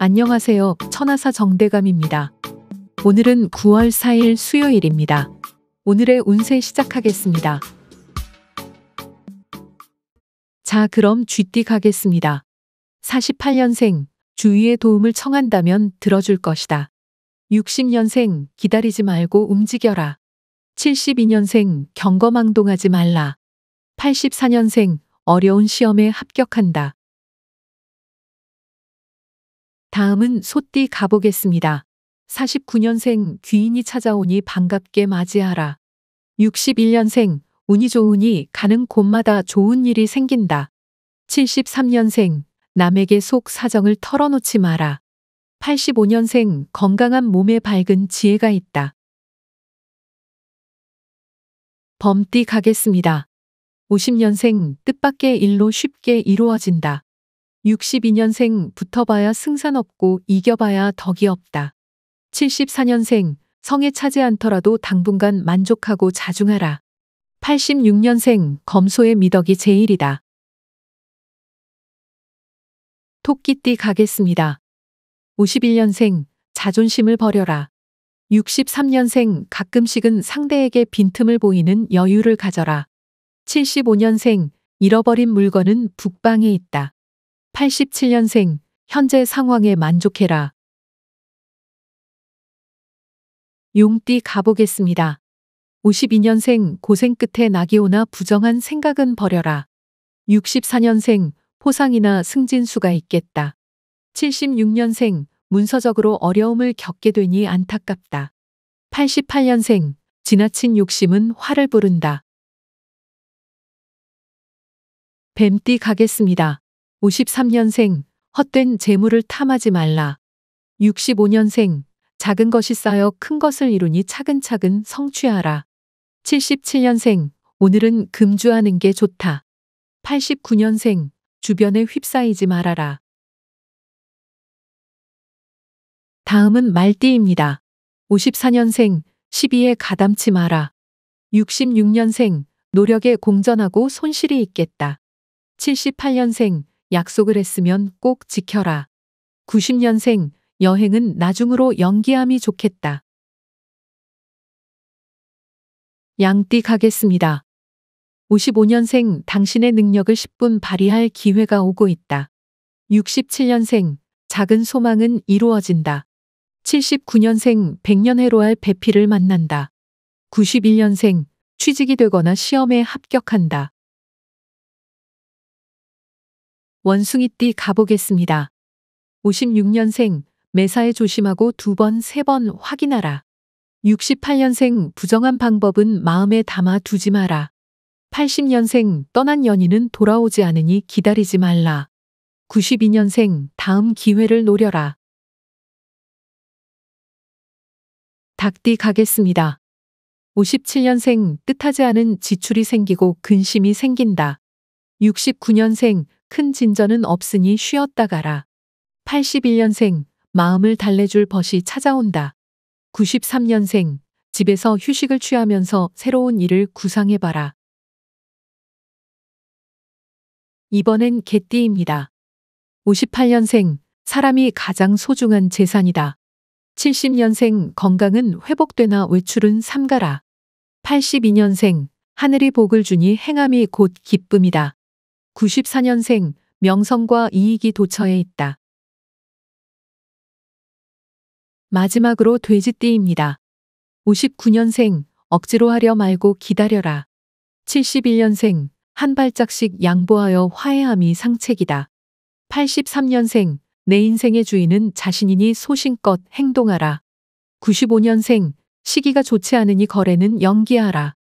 안녕하세요. 천하사 정대감입니다. 오늘은 9월 4일 수요일입니다. 오늘의 운세 시작하겠습니다. 자, 그럼 쥐띠 가겠습니다. 48년생, 주위의 도움을 청한다면 들어줄 것이다. 60년생, 기다리지 말고 움직여라. 72년생, 경거망동하지 말라. 84년생, 어려운 시험에 합격한다. 다음은 소띠 가보겠습니다. 49년생 귀인이 찾아오니 반갑게 맞이하라. 61년생 운이 좋으니 가는 곳마다 좋은 일이 생긴다. 73년생 남에게 속 사정을 털어놓지 마라. 85년생 건강한 몸에 밝은 지혜가 있다. 범띠 가겠습니다. 50년생 뜻밖의 일로 쉽게 이루어진다. 62년생 붙어봐야 승산 없고 이겨봐야 덕이 없다. 74년생 성에 차지 않더라도 당분간 만족하고 자중하라. 86년생 검소의 미덕이 제일이다. 토끼띠 가겠습니다. 51년생 자존심을 버려라. 63년생 가끔씩은 상대에게 빈틈을 보이는 여유를 가져라. 75년생 잃어버린 물건은 북방에 있다. 8 7년생 현재 상황에 만족해라. 용띠 가보겠습니다. 52년생 고생 끝에 낙이 오나 부정한 생각은 버려라. 64년생 포상이나 승진수가 있겠다. 76년생 문서적으로 어려움을 겪게 되니 안타깝다. 88년생 지나친 욕심은 화를 부른다. 뱀띠 가겠습니다. 53년생, 헛된 재물을 탐하지 말라. 65년생, 작은 것이 쌓여 큰 것을 이루니 차근차근 성취하라. 77년생, 오늘은 금주하는 게 좋다. 89년생, 주변에 휩싸이지 말아라. 다음은 말띠입니다. 54년생, 시비에 가담치 마라. 66년생, 노력에 공전하고 손실이 있겠다. 78년생, 약속을 했으면 꼭 지켜라. 90년생 여행은 나중으로 연기함이 좋겠다. 양띠 가겠습니다. 55년생 당신의 능력을 10분 발휘할 기회가 오고 있다. 67년생 작은 소망은 이루어진다. 79년생 100년 해로할 배필을 만난다. 91년생 취직이 되거나 시험에 합격한다. 원숭이띠 가보겠습니다. 56년생 매사에 조심하고 두 번, 세 번 확인하라. 68년생 부정한 방법은 마음에 담아 두지 마라. 80년생 떠난 연인은 돌아오지 않으니 기다리지 말라. 92년생 다음 기회를 노려라. 닭띠 가겠습니다. 57년생 뜻하지 않은 지출이 생기고 근심이 생긴다. 69년생 큰 진전은 없으니 쉬었다 가라. 81년생, 마음을 달래줄 벗이 찾아온다. 93년생, 집에서 휴식을 취하면서 새로운 일을 구상해봐라. 이번엔 개띠입니다. 58년생, 사람이 가장 소중한 재산이다. 70년생, 건강은 회복되나 외출은 삼가라. 82년생, 하늘이 복을 주니 행함이 곧 기쁨이다. 94년생 명성과 이익이 도처에 있다. 마지막으로 돼지띠입니다. 59년생 억지로 하려 말고 기다려라. 71년생 한 발짝씩 양보하여 화해함이 상책이다. 83년생 내 인생의 주인은 자신이니 소신껏 행동하라. 95년생 시기가 좋지 않으니 거래는 연기하라.